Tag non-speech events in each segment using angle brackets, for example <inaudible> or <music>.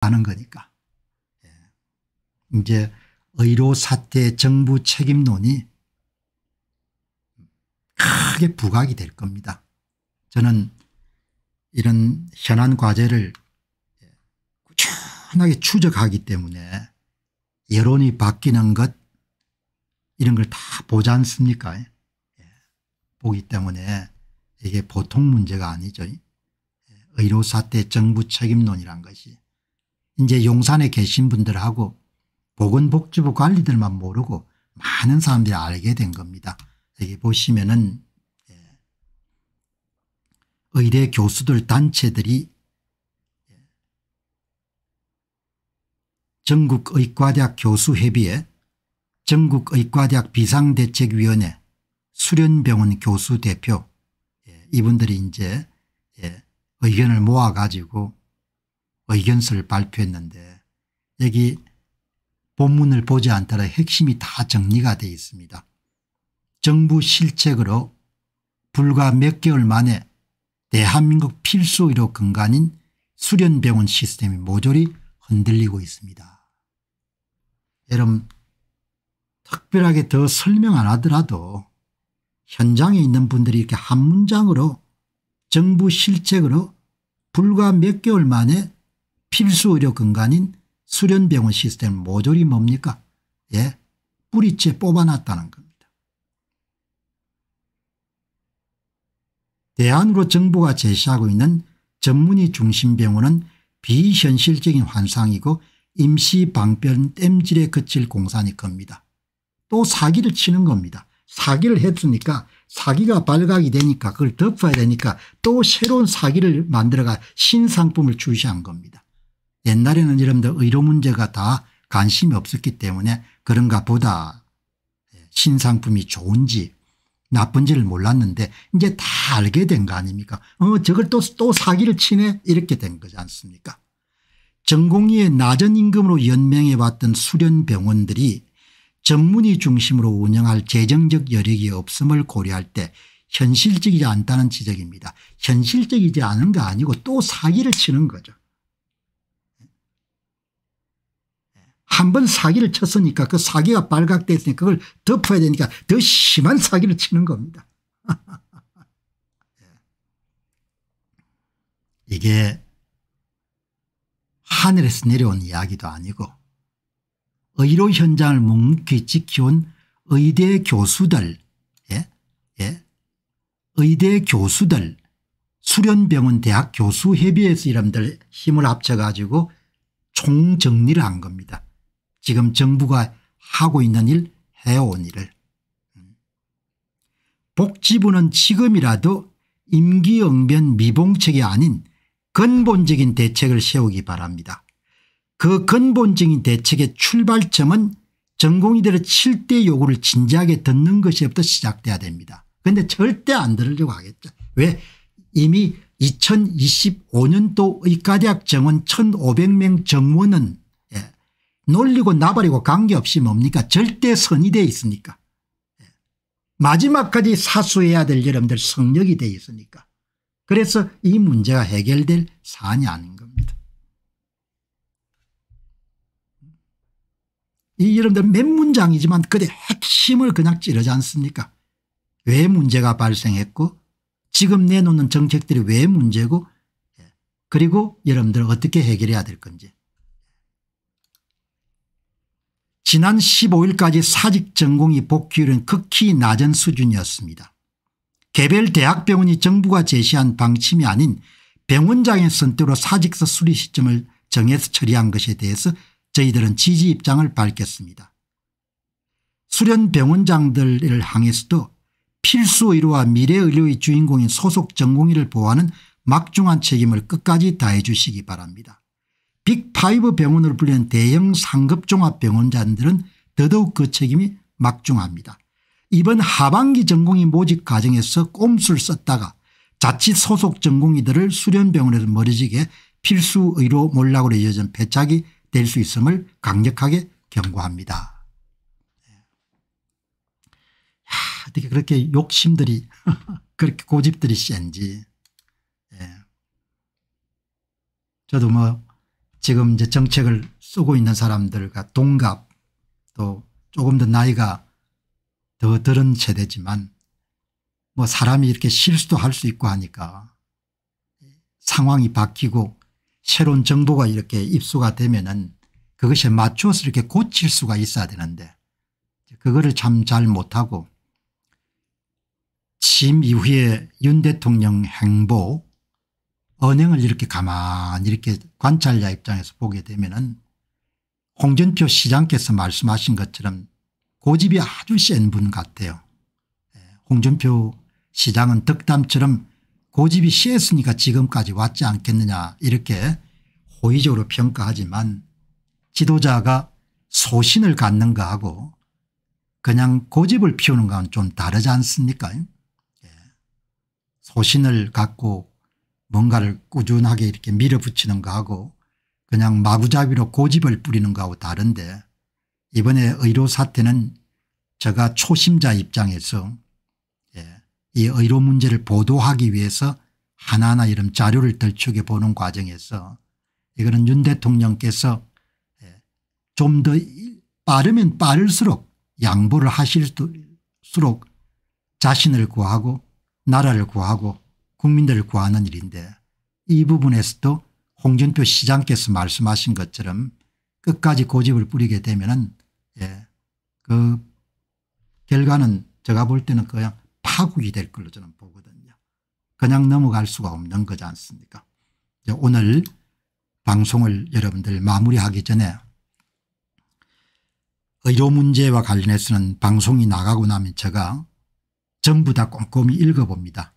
아는 거니까. 예. 이제 의료 사태 정부 책임론이 크게 부각이 될 겁니다. 저는 이런 현안 과제를 꾸준하게 추적하기 때문에 여론이 바뀌는 것 이런 걸 다 보지 않습니까 예. 보기 때문에 이게 보통 문제가 아니죠. 예. 의료사태 정부 책임론이란 것이 이제 용산에 계신 분들하고 보건복지부 관리들만 모르고 많은 사람들이 알게 된 겁니다. 여기 보시면은 예, 의대 교수들 단체들이 예, 전국의과대학 교수협의회 전국의과대학 비상대책위원회 수련병원 교수대표 예, 이분들이 이제 의견을 모아가지고 의견서를 아, 발표했는데 여기 본문을 보지 않더라 핵심이 다 정리가 되어 있습니다. 정부 실책으로 불과 몇 개월 만에 대한민국 필수 의료 근간인 수련병원 시스템이 모조리 흔들리고 있습니다. 여러분 특별하게 더 설명 안 하더라도 현장에 있는 분들이 이렇게 한 문장으로 정부 실책으로 불과 몇 개월 만에 필수 의료 근간인 수련병원 시스템 모조리 뭡니까? 예, 뿌리째 뽑아놨다는 겁니다. 대안으로 정부가 제시하고 있는 전문의 중심 병원은 비현실적인 환상이고 임시 방편 땜질에 그칠 공산이 겁니다. 또 사기를 치는 겁니다. 사기를 했으니까 사기가 발각이 되니까 그걸 덮어야 되니까 또 새로운 사기를 만들어가 신상품을 출시한 겁니다. 옛날에는 여러분들 의료 문제가 다 관심이 없었기 때문에 그런가 보다 예, 신상품이 좋은지 나쁜지를 몰랐는데 이제 다 알게 된 거 아닙니까 어 저걸 또, 또 사기를 치네 이렇게 된 거지 않습니까 전공의의 낮은 임금으로 연명해왔던 수련병원들이 전문의 중심으로 운영할 재정적 여력이 없음을 고려할 때 현실적이지 않다는 지적입니다. 현실적이지 않은 거 아니고 또 사기를 치는 거죠. 한번 사기를 쳤으니까 그 사기가 발각됐으니 까 그걸 덮어야 되니까 더 심한 사기를 치는 겁니다. <laughs> 예. 이게 하늘에서 내려온 이야기도 아니고 의료 현장을 묵묵히 지켜온 의대 교수들 예? 예? 의대 교수들 수련병원 대학 교수협의회에서 이름들 힘을 합쳐가지고 총정리를 한 겁니다. 지금 정부가 하고 있는 일 해온 일을. 음. 복지부는 지금이라도 임기응변 미봉책이 아닌 근본적인 대책을 세우기 바랍니다. 그 근본적인 대책의 출발점은 전공의들의 7대 요구를 진지하게 듣는 것이부터 시작돼야 됩니다. 그런데 절대 안 들으려고 하겠죠. 왜 이미 2025년도의과대학 정원 1500명 정원은 논리고 나발이고 관계없이 뭡니까 절대 선이 되어 있으니까 예. 마지막까지 사수해야 될 여러분들 성력이 되어 있으니까 그래서 이 문제가 해결될 사안이 아닌 겁니다. 이 여러분들 몇 문장이지만 그대 핵심을 그냥 찌르지 않습니까 왜 문제가 발생했고 지금 내놓는 정책들이 왜 문제고 예. 그리고 여러분들 어떻게 해결해야 될 건지 지난 15일까지 사직 전공의 복귀율은 극히 낮은 수준이었습니다. 개별 대학병원이 정부가 제시한 방침이 아닌 병원장의 선택으로 사직서 수리 시점을 정해서 처리한 것에 대해서 저희들은 지지 입장을 밝혔습니다. 수련 병원장들을 향해서도 필수 의료와 미래 의료의 주인공인 소속 전공의를 보호하는 막중한 책임을 끝까지 다해 주시기 바랍니다. 빅5 병원으로 불리는 대형 상급종합병원자들은 더더욱 그 책임이 막중합니다. 이번 하반기 전공의 모집 과정에서 꼼수를 썼다가 자칫 소속 전공의들을 수련병원에서 멀어지게 필수 의료 몰락으로 이어진 패착이 될 수 있음을 강력하게 경고합니다. 야, 예. 어떻게 그렇게 욕심들이 <laughs> 그렇게 고집들이 센지. 예. 저도 뭐 지금 이제 정책을 쓰고 있는 사람들과 동갑 또 조금 더 나이가 더 들은 세대지만 뭐 사람이 이렇게 실수도 할 수 있고 하니까 상황이 바뀌고 새로운 정보가 이렇게 입수가 되면은 그것에 맞춰서 이렇게 고칠 수가 있어야 되는데 그거를 참 잘 못하고 취 이후에 윤 대통령 행보 언행을 이렇게 가만히 이렇게 관찰자 입장에서 보게 되면은 홍준표 시장께서 말씀하신 것처럼 고집이 아주 센 분 같아요. 예, 홍준표 시장은 덕담처럼 고집이 셌으니까 지금까지 왔지 않겠느냐 이렇게 호의적으로 평가하지만 지도자가 소신을 갖는가 하고 그냥 고집을 피우는가좀 다르지 않습니까 예, 소신을 갖고 뭔가를 꾸준하게 이렇게 밀어붙이는 거하고 그냥 마구잡이로 고집을 부리는 거하고 다른데 이번에 의료 사태는 제가 초심자 입장에서 예, 이 의료 문제를 보도하기 위해서 하나하나 이런 자료를 들추게 보는 과정에서 이거는 윤 대통령께서 예, 좀 더 빠르면 빠를수록 양보를 하실수록 자신을 구하고 나라를 구하고 국민들을 구하는 일인데 이 부분에서도 홍준표 시장께서 말씀하신 것처럼 끝까지 고집을 부리게 되면은 예, 그 결과는 제가 볼 때는 그냥 파국이 될 걸로 저는 보거든요. 그냥 넘어갈 수가 없는 거지 않습니까? 오늘 방송을 여러분들 마무리하기 전에 의료 문제와 관련해서는 방송이 나가고 나면 제가 전부 다 꼼꼼히 읽어봅니다.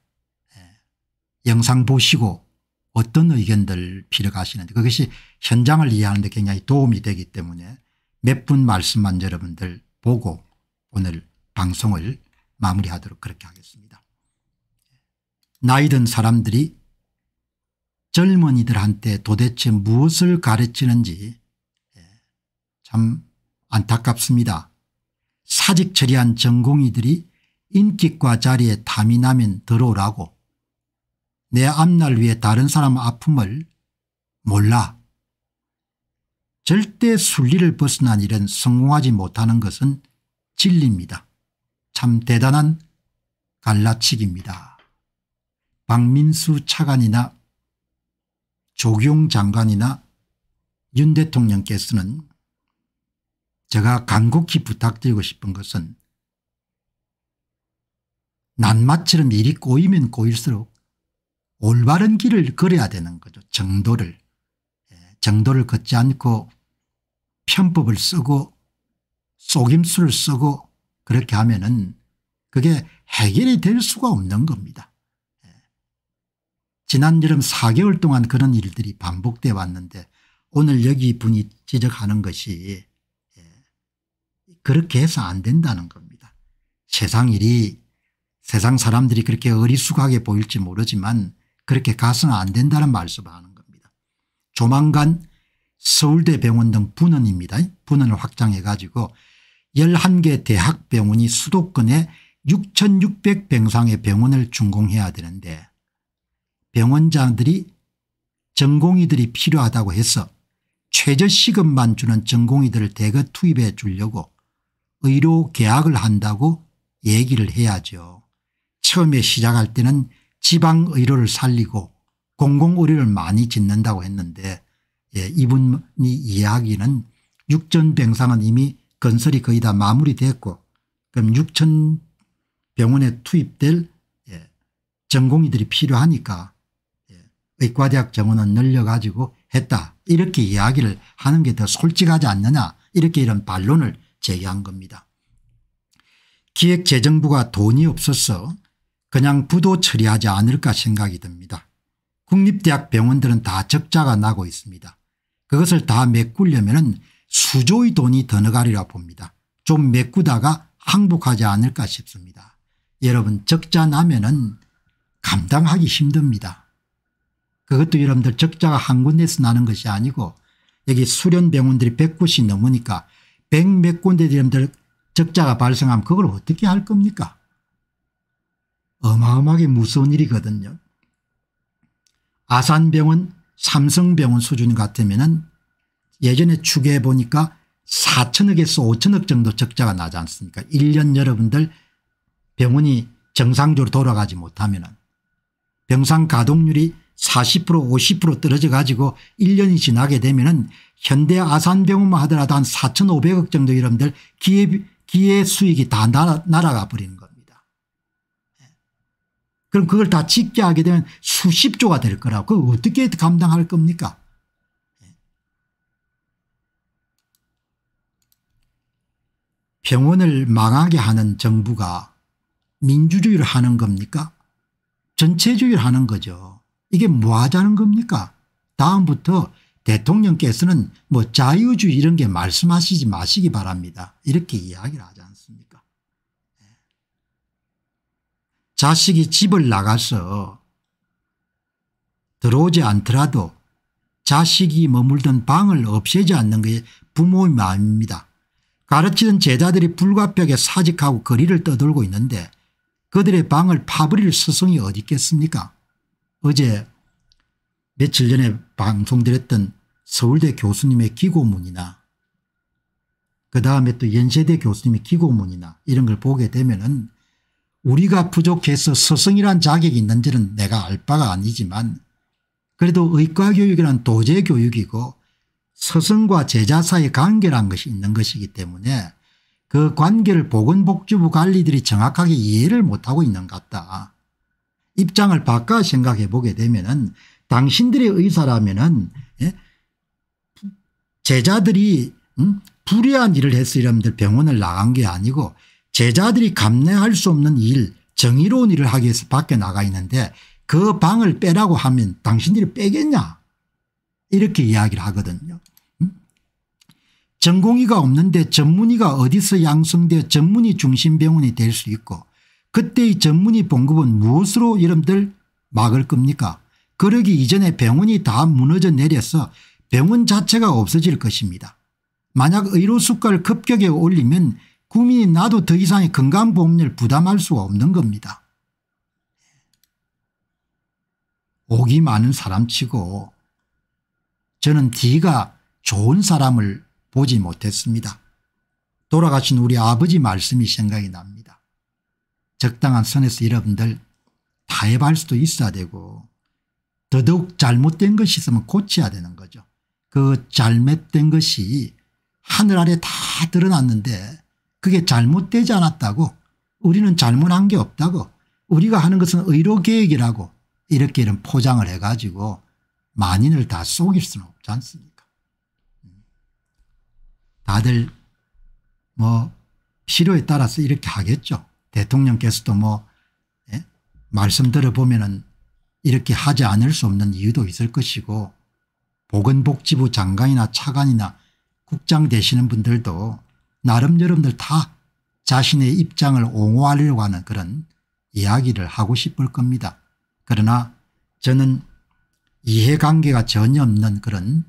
영상 보시고 어떤 의견들 필요하시는지 그것이 현장을 이해하는 데 굉장히 도움이 되기 때문에 몇 분 말씀만 여러분들 보고 오늘 방송을 마무리하도록 그렇게 하겠습니다. 나이든 사람들이 젊은이들한테 도대체 무엇을 가르치는지 예, 참 안타깝습니다. 사직 처리한 전공이들이 인기과 자리에 탐이 나면 들어오라고 내 앞날 위해 다른 사람 아픔을 몰라. 절대 순리를 벗어난 일은 성공하지 못하는 것은 진리입니다. 참 대단한 갈라치기입니다. 박민수 차관이나 조경 장관이나 윤 대통령께서는 제가 간곡히 부탁드리고 싶은 것은 낱마처럼 일이 꼬이면 꼬일수록 올바른 길을 걸어야 되는 거죠. 정도를. 예, 정도를 걷지 않고 편법을 쓰고 속임수를 쓰고 그렇게 하면은 그게 해결이 될 수가 없는 겁니다. 예. 지난 여름 4개월 동안 그런 일들이 반복되어 왔는데 오늘 여기 분이 지적하는 것이 예, 그렇게 해서 안 된다는 겁니다. 세상 일이 세상 사람들이 그렇게 어리숙하게 보일지 모르지만 그렇게 가서는 안 된다는 말씀을 하는 겁니다. 조만간 서울대 병원 등 분원입니다. 분원을 확장해 가지고 11개 대학병원이 수도권에 6600병상의 병원을 준공해야 되는데 병원장들이 전공의들이 필요하다고 해서 최저시급만 주는 전공의들을 대거 투입해 주려고 의료 계약을 한다고 얘기를 해야죠. 처음에 시작할 때는 지방의료를 살리고 공공의료를 많이 짓는다고 했는데 예, 이분이 이야기는 육전병상은 이미 건설이 거의 다 마무리됐고 그럼 6천 병원에 투입될 예, 전공의들이 필요하니까 예, 의과대학 정원은 늘려가지고 했다 이렇게 이야기를 하는 게 더 솔직하지 않느냐 이렇게 이런 반론을 제기한 겁니다. 기획재정부가 돈이 없어서 그냥 부도 처리하지 않을까 생각이 듭니다. 국립대학 병원들은 다 적자가 나고 있습니다. 그것을 다 메꾸려면 수조의 돈이 더 나가리라 봅니다. 좀 메꾸다가 항복하지 않을까 싶습니다. 여러분 적자 나면 은 감당하기 힘듭니다. 그것도 여러분들 적자가 한 군데에서 나는 것이 아니고 여기 수련병원들이 100곳이 넘으니까 100 몇 군데 여러분들 적자가 발생하면 그걸 어떻게 할 겁니까 어마어마하게 무서운 일이거든요. 아산병원 삼성병원 수준 같으면 예전에 추계해 보니까 4천억에서 5천억 정도 적자가 나지 않습니까 1년 여러분들 병원이 정상적으로 돌아가지 못하면 병상 가동률이 40% 50% 떨어져 가지고 1년이 지나게 되면 현대 아산병원만 하더라도 한 4,500억 정도 여러분들 기회, 기회 수익이 다 날아가 버리는 거예요. 그럼 그걸 다 짓게 하게 되면 수십 조가 될 거라고 그걸 어떻게 감당할 겁니까? 병원을 망하게 하는 정부가 민주주의를 하는 겁니까? 전체주의를 하는 거죠. 이게 뭐 하자는 겁니까? 다음부터 대통령께서는 뭐 자유주의 이런 게 말씀하시지 마시기 바랍니다. 이렇게 이야기를 하죠. 자식이 집을 나가서 들어오지 않더라도 자식이 머물던 방을 없애지 않는 게 부모의 마음입니다. 가르치는 제자들이 불가피하게 사직하고 거리를 떠돌고 있는데 그들의 방을 파버릴 스승이 어디 있겠습니까 어제 며칠 전에 방송드렸던 서울대 교수님의 기고문이나 그 다음에 또 연세대 교수님의 기고문이나 이런 걸 보게 되면 은 우리가 부족해서 스승이란 자격이 있는지는 내가 알 바가 아니지만 그래도 의과교육이란 도제교육이고 스승과 제자 사이 관계란 것이 있는 것이기 때문에 그 관계를 보건복지부 관리들이 정확하게 이해를 못하고 있는 것 같다. 입장을 바꿔 생각해 보게 되면 은 당신들의 의사라면 은 예? 제자들이 음? 불의한 일을 해서 이면 병원을 나간 게 아니고 제자들이 감내할 수 없는 일 정의로운 일을 하기 위해서 밖에 나가 있는데 그 방을 빼라고 하면 당신들이 빼겠냐 이렇게 이야기를 하거든요. 음? 전공의가 없는데 전문의가 어디서 양성되어 전문의 중심 병원이 될 수 있고 그때의 전문의 봉급은 무엇으로 여러분들 막을 겁니까 그러기 이전에 병원이 다 무너져 내려서 병원 자체가 없어질 것입니다. 만약 의료수가를 급격히 올리면 국민이 나도 더 이상의 건강보험료를 부담할 수가 없는 겁니다. 옥이 많은 사람치고 저는 뒤가 좋은 사람을 보지 못했습니다. 돌아가신 우리 아버지 말씀이 생각이 납니다. 적당한 선에서 여러분들 타협할 수도 있어야 되고 더더욱 잘못된 것이 있으면 고쳐야 되는 거죠. 그 잘못된 것이 하늘 아래 다 드러났는데 그게 잘못되지 않았다고 우리는 잘못한 게 없다고 우리가 하는 것은 의료계획이라고 이렇게 이런 포장을 해가지고 만인을 다 속일 수는 없지 않습니까 다들 뭐 필요에 따라서 이렇게 하겠죠 대통령께서도 뭐 예? 말씀 들어보면 은 이렇게 하지 않을 수 없는 이유도 있을 것이고 보건복지부 장관이나 차관이나 국장 되시는 분들도 나름 여러분들 다 자신의 입장을 옹호하려고 하는 그런 이야기를 하고 싶을 겁니다. 그러나 저는 이해관계가 전혀 없는 그런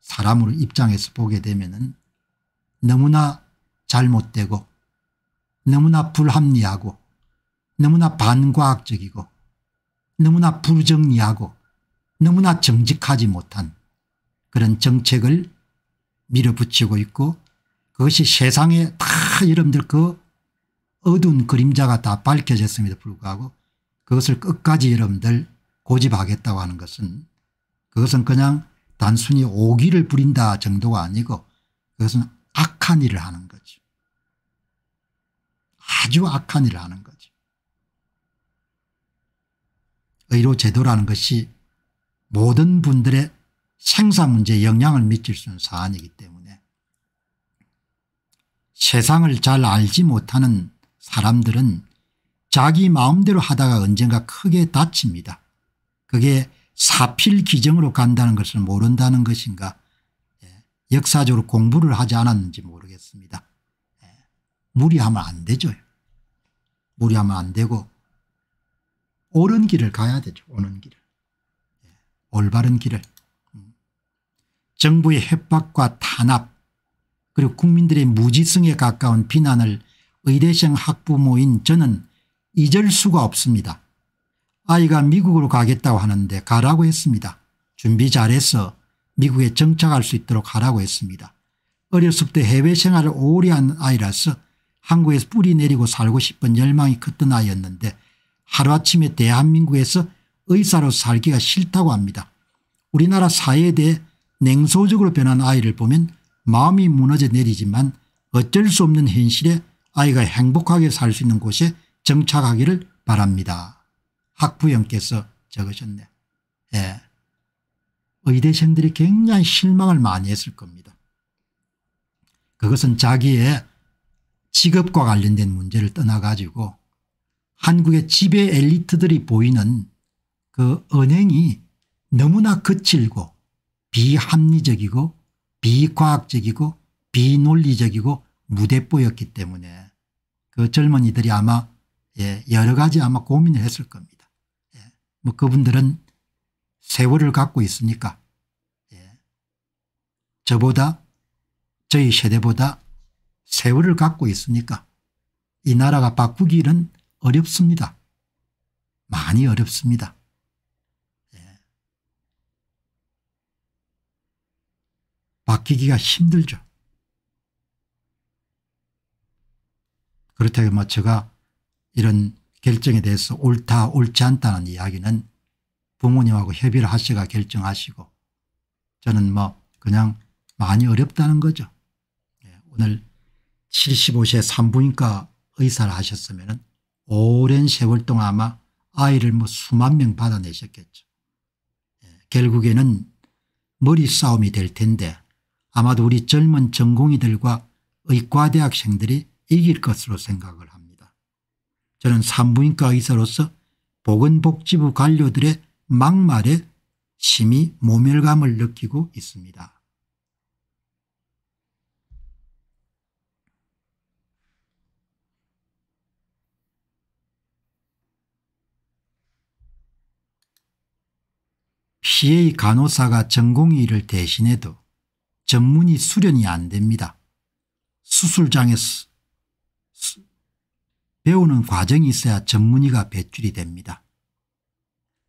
사람으로 입장에서 보게 되면 너무나 잘못되고 너무나 불합리하고 너무나 반과학적이고 너무나 불정리하고 너무나 정직하지 못한 그런 정책을 밀어붙이고 있고 그것이 세상에 다 여러분들 그 어두운 그림자가 다 밝혀졌음에도 불구하고 그것을 끝까지 여러분들 고집하겠다고 하는 것은 그것은 그냥 단순히 오기를 부린다 정도가 아니고 그것은 악한 일을 하는 거죠. 아주 악한 일을 하는 거죠. 의료 제도라는 것이 모든 분들의 생사 문제에 영향을 미칠 수 있는 사안이기 때문에 세상을 잘 알지 못하는 사람들은 자기 마음대로 하다가 언젠가 크게 다칩니다. 그게 사필기정으로 간다는 것을 모른다는 것인가 예, 역사적으로 공부를 하지 않았는지 모르겠습니다. 예, 무리하면 안 되죠. 무리하면 안 되고 옳은 길을 가야 되죠. 옳은 길을. 예, 올바른 길을. 음. 정부의 협박과 탄압 그리고 국민들의 무지성에 가까운 비난을 의대생 학부모인 저는 잊을 수가 없습니다. 아이가 미국으로 가겠다고 하는데 가라고 했습니다. 준비 잘해서 미국에 정착할 수 있도록 하라고 했습니다. 어렸을 때 해외 생활을 오래 한 아이라서 한국에서 뿌리 내리고 살고 싶은 열망이 컸던 아이였는데 하루아침에 대한민국에서 의사로 살기가 싫다고 합니다. 우리나라 사회에 대해 냉소적으로 변한 아이를 보면 마음이 무너져 내리지만 어쩔 수 없는 현실에 아이가 행복하게 살 수 있는 곳에 정착하기를 바랍니다. 학부형께서 적으셨네. 예. 의대생들이 굉장히 실망을 많이 했을 겁니다. 그것은 자기의 직업과 관련된 문제를 떠나가지고 한국의 지배 엘리트들이 보이는 그 은행이 너무나 거칠고 비합리적이고 비과학적이고 비논리적이고 무대뽀였기 때문에 그 젊은이들이 아마 예, 여러 가지 아마 고민을 했을 겁니다. 예, 뭐 그분들은 세월을 갖고 있으니까 예, 저보다 저희 세대보다 세월을 갖고 있으니까 이 나라가 바꾸기 는 어렵습니다. 많이 어렵습니다. 바뀌기가 힘들죠. 그렇다고 뭐 제가 이런 결정에 대해서 옳다 옳지 않다는 이야기는 부모님하고 협의를 하시가 결정하시고 저는 뭐 그냥 많이 어렵다는 거죠. 예, 오늘 75세 산부인과 의사를 하셨으면 오랜 세월 동안 아마 아이를 뭐 수만 명 받아내셨겠죠. 예, 결국에는 머리 싸움이 될 텐데 아마도 우리 젊은 전공의들과 의과대학생들이 이길 것으로 생각을 합니다. 저는 산부인과 의사로서 보건복지부 관료들의 막말에 심히 모멸감을 느끼고 있습니다. PA 간호사가 전공의를 대신해도 전문이 수련이 안 됩니다. 수술장에서 배우는 과정이 있어야 전문의가 배출이 됩니다.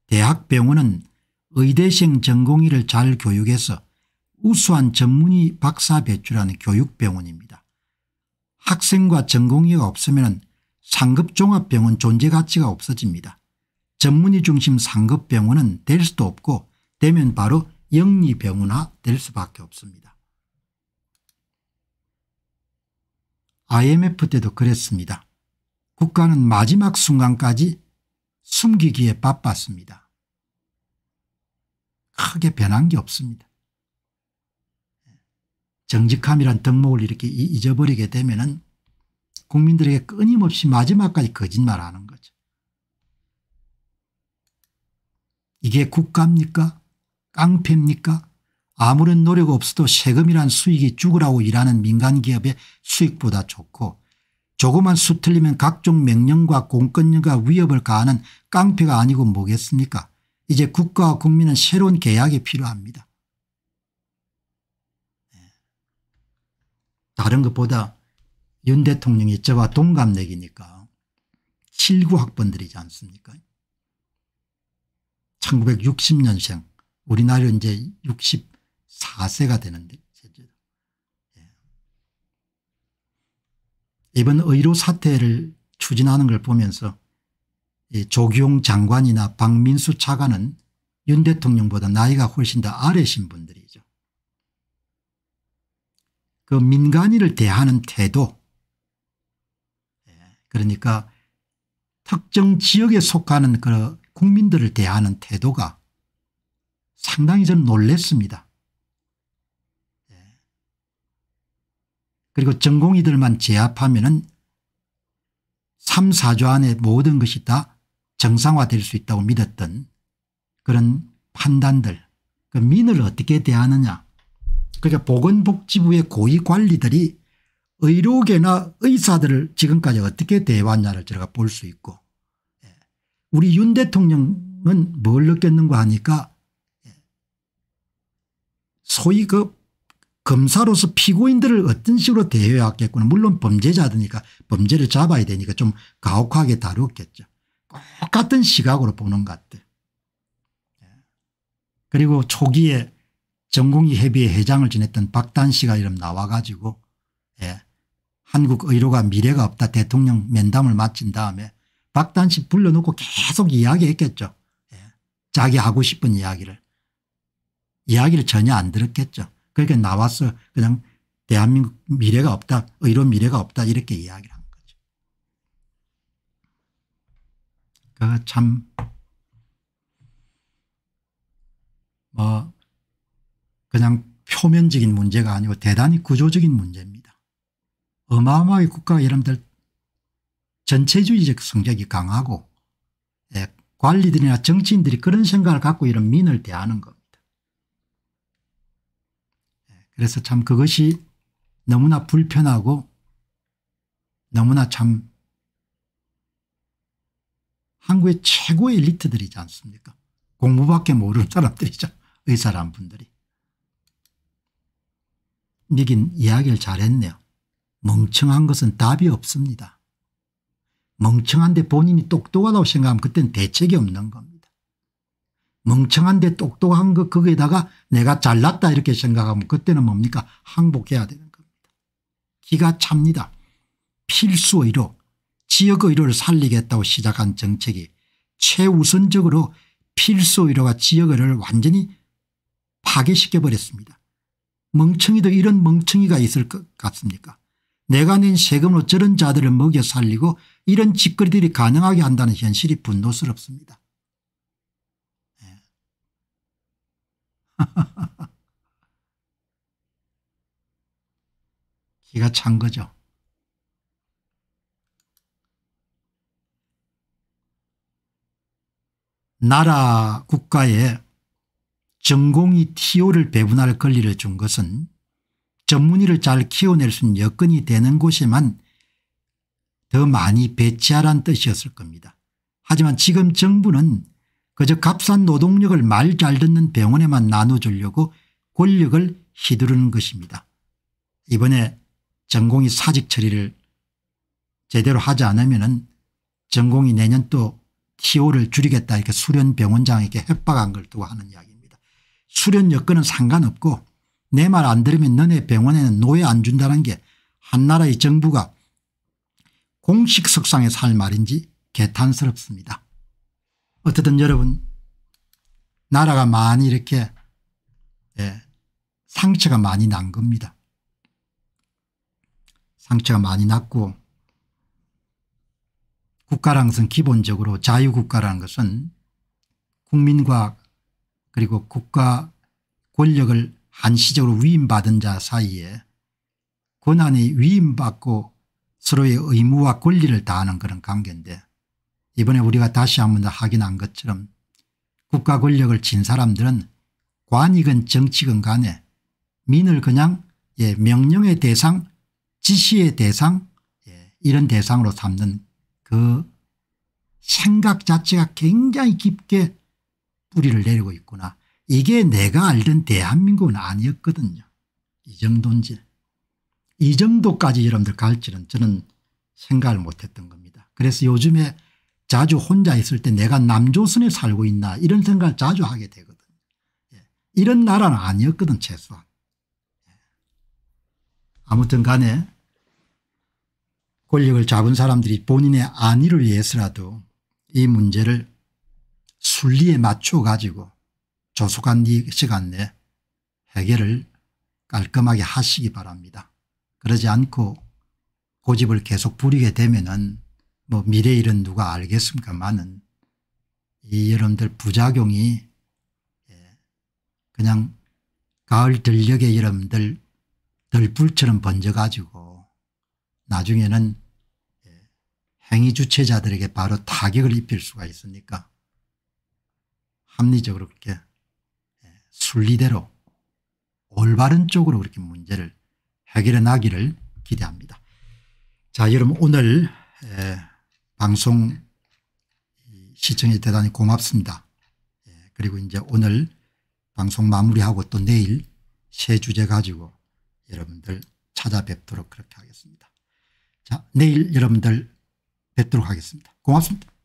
대학병원은 의대생 전공의를 잘 교육해서 우수한 전문의 박사 배출하는 교육병원입니다. 학생과 전공의가 없으면 상급종합병원 존재 가치가 없어집니다. 전문의 중심 상급병원은 될 수도 없고 되면 바로 영리병원화 될 수밖에 없습니다. IMF 때도 그랬습니다. 국가는 마지막 순간까지 숨기기에 바빴습니다. 크게 변한 게 없습니다. 정직함이란 덕목을 이렇게 잊어버리게 되면 은 국민들에게 끊임없이 마지막까지 거짓말하는 거죠. 이게 국가입니까? 깡패입니까? 아무런 노력 없어도 세금이란 수익이 죽으라고 일하는 민간기업의 수익보다 좋고 조그만 수 틀리면 각종 명령과 공권력과 위협을 가하는 깡패가 아니고 뭐겠습니까 이제 국가와 국민은 새로운 계약이 필요합니다. 네. 다른 것보다 윤 대통령이 저와 동갑내기니까 7구 학번들이지 않습니까 1960년생 우리나라 이제 60 4세가 되는데 제주도. 예. 이번 의료 사태를 추진하는 걸 보면서 조기용 장관이나 박민수 차관은 윤 대통령보다 나이가 훨씬 더 아래신 분들이죠. 그 민간인을 대하는 태도 예. 그러니까 특정 지역에 속하는 그 국민들을 대하는 태도가 상당히 저 놀랬습니다. 그리고 전공의들만 제압하면 3, 4조 안에 모든 것이 다 정상화될 수 있다고 믿었던 그런 판단들 그 민을 어떻게 대하느냐 그러니까 보건복지부의 고위관리들이 의료계나 의사들을 지금까지 어떻게 대해왔냐를 제가 볼 수 있고 예. 우리 윤 대통령은 뭘 느꼈는가 하니까 예. 소위 그 검사로서 피고인들을 어떤 식으로 대해왔겠구나. 물론 범죄자들니까 범죄를 잡아야 되니까 좀 가혹하게 다루었겠죠. 똑같은 시각으로 보는 것 같아요. 예. 그리고 초기에 전공의 협의회 회장을 지냈던 박단 씨가 이름 나와 가지고 예. 한국 의료가 미래가 없다 대통령 면담을 마친 다음에 박단 씨 불러놓고 계속 이야기했겠죠. 예. 자기 하고 싶은 이야기를. 이야기를 전혀 안 들었겠죠. 그렇게 나와서 그냥 대한민국 미래가 없다 의료 미래가 없다 이렇게 이야기를 한 거죠. 그참 뭐 그냥 표면적인 문제가 아니고 대단히 구조적인 문제입니다. 어마어마하게 국가가 여러분들 전체주의적 성격이 강하고 예, 관리들이나 정치인들이 그런 생각을 갖고 이런 민을 대하는 겁니다. 그래서 참 그것이 너무나 불편하고 너무나 참 한국의 최고의 엘리트들이지 않습니까 공부밖에 모르는 사람들이죠 의사란 분들이. 미긴 이야기를 잘했네요. 멍청한 것은 답이 없습니다. 멍청한데 본인이 똑똑하다고 생각하면 그땐 대책이 없는 겁니다. 멍청한데 똑똑한 것 거기에다가 내가 잘났다 이렇게 생각하면 그때는 뭡니까 항복해야 되는 겁니다. 기가 찹니다. 필수의료 지역의료를 살리겠다고 시작한 정책이 최우선적으로 필수의료와 지역의료를 완전히 파괴시켜버렸습니다. 멍청이도 이런 멍청이가 있을 것 같습니까 내가 낸 세금으로 저런 자들을 먹여 살리고 이런 짓거리들이 가능하게 한다는 현실이 분노스럽습니다. <laughs> 기가 찬 거죠. 나라 국가에 전공이 TO를 배분할 권리를 준 것은 전문의를 잘 키워낼 수 있는 여건이 되는 곳에만 더 많이 배치하란 뜻이었을 겁니다. 하지만 지금 정부는 그저 값싼 노동력을 말 잘 듣는 병원에만 나눠주려고 권력을 휘두르는 것입니다. 이번에 전공이 사직 처리를 제대로 하지 않으면 전공이 내년 또 TO를 줄이겠다 이렇게 수련 병원장에게 협박한 걸 두고 하는 이야기입니다. 수련 여건은 상관없고 내 말 안 들으면 너네 병원에는 노예 안 준다는 게 한나라의 정부가 공식 석상에서 할 말인지 개탄스럽습니다. 어쨌든 여러분 나라가 많이 이렇게 예, 상처가 많이 난 겁니다. 상처가 많이 났고 국가란 것은 기본적으로 자유국가라는 것은 국민과 그리고 국가 권력을 한시적으로 위임받은 자 사이에 권한이 위임받고 서로의 의무와 권리를 다하는 그런 관계인데 이번에 우리가 다시 한 번 더 확인한 것처럼 국가 권력을 진 사람들은 관익은 정치건 간에 민을 그냥 예, 명령의 대상 지시의 대상 예, 이런 대상으로 삼는 그 생각 자체가 굉장히 깊게 뿌리를 내리고 있구나. 이게 내가 알던 대한민국은 아니었거든요. 이 정도인지. 이 정도까지 여러분들 갈지는 저는 생각을 못했던 겁니다. 그래서 요즘에 자주 혼자 있을 때 내가 남조선에 살고 있나 이런 생각을 자주 하게 되거든. 예. 이런 나라는 아니었거든 최소한. 예. 아무튼 간에 권력을 잡은 사람들이 본인의 안위를 위해서라도 이 문제를 순리에 맞춰 가지고 조속한 시간 내 해결을 깔끔하게 하시기 바랍니다. 그러지 않고 고집을 계속 부리게 되면 은뭐 미래 일은 누가 알겠습니까만은 이 여러분들 부작용이 예, 그냥 가을 들녘에 여러분들 들불처럼 번져가지고 나중에는 예, 행위 주체자들에게 바로 타격을 입힐 수가 있으니까 합리적으로 그렇게 예, 순리대로 올바른 쪽으로 그렇게 문제를 해결해 나기를 기대합니다. 자 여러분 오늘 방송 시청에 대단히 고맙습니다. 예, 그리고 이제 오늘 방송 마무리하고 또 내일 새 주제 가지고 여러분들 찾아뵙도록 그렇게 하겠습니다. 자, 내일 여러분들 뵙도록 하겠습니다. 고맙습니다.